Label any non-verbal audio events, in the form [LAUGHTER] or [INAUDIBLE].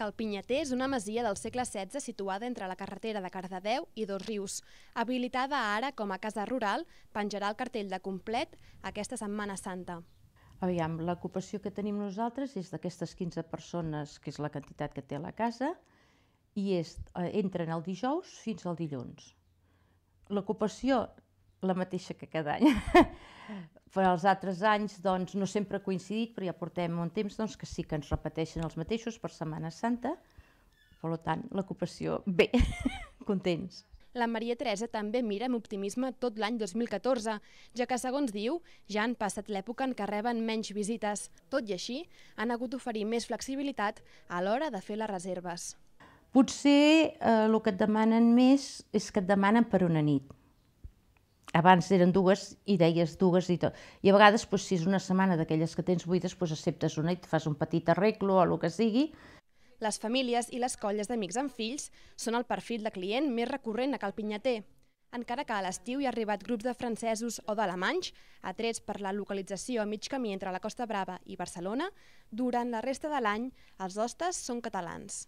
Calpinyater és una masia del segle XVI situada entre la carretera de Cardedeu i Dos Rius. Habilitada ara com a casa rural, penjarà el cartell de complet aquesta Setmana Santa. Aviam, l'ocupació que tenim nosaltres és d'aquestes 15 persones, que és la quantitat que té la casa, i és, eh, entren el dijous fins al dilluns. L'ocupació, la mateixa que cada any. [LAUGHS] Per als altres anys doncs, no sempre ha coincidit, però ja portem un temps doncs, que sí que ens repeteixen els mateixos per Setmana Santa, per tant, l'ocupació, bé, [LAUGHS] contents. La Maria Teresa també mira amb optimisme tot l'any 2014, ja que, segons diu, ja han passat l'època en què reben menys visites. Tot i així, han hagut d'oferir més flexibilitat a l'hora de fer les reserves. Potser eh, el que et demanen més és que et demanen per una nit abans eren dues i deies dues i tot. I a vegades, doncs, si és una setmana d'aquelles que tens buides, doncs, acceptes una i et fas un petit arreglo o el que sigui. Les famílies i les colles d'amics amb fills són el perfil de client més recurrent a Calpinyater. Encara que a l'estiu hi ha arribat grups de francesos o d'alemanys, atrets per la localització a mig camí entre la Costa Brava i Barcelona, durant la resta de l'any els hostes són catalans.